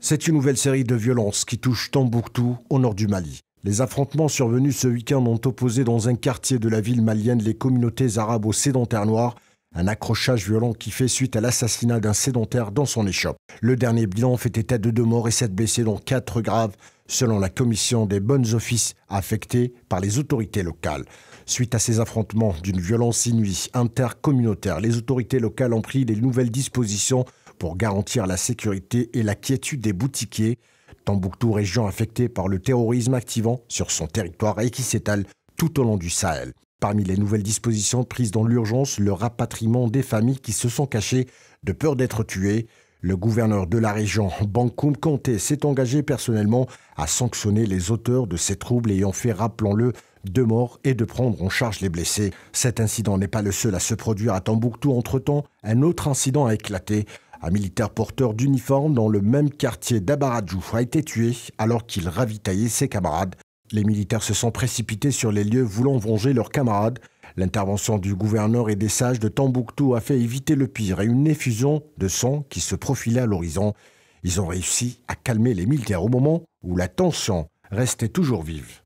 C'est une nouvelle série de violences qui touche Tombouctou, au nord du Mali. Les affrontements survenus ce week-end ont opposé dans un quartier de la ville malienne les communautés arabes aux sédentaires noirs, un accrochage violent qui fait suite à l'assassinat d'un sédentaire dans son échoppe. Le dernier bilan fait état de deux morts et sept blessés, dont quatre graves, selon la commission des bonnes offices affectée par les autorités locales. Suite à ces affrontements d'une violence inouïe intercommunautaire, les autorités locales ont pris les nouvelles dispositions pour garantir la sécurité et la quiétude des boutiquiers. Tambouctou, région affectée par le terrorisme activant sur son territoire et qui s'étale tout au long du Sahel. Parmi les nouvelles dispositions prises dans l'urgence, le rapatriement des familles qui se sont cachées de peur d'être tuées. Le gouverneur de la région, Bankoum Comté, s'est engagé personnellement à sanctionner les auteurs de ces troubles ayant fait, rappelons-le, de morts et de prendre en charge les blessés. Cet incident n'est pas le seul à se produire à Tambouctou. Entre-temps, un autre incident a éclaté. Un militaire porteur d'uniforme dans le même quartier d'Abaradjouf a été tué alors qu'il ravitaillait ses camarades. Les militaires se sont précipités sur les lieux voulant venger leurs camarades. L'intervention du gouverneur et des sages de Tambouctou a fait éviter le pire et une effusion de sang qui se profilait à l'horizon. Ils ont réussi à calmer les militaires au moment où la tension restait toujours vive.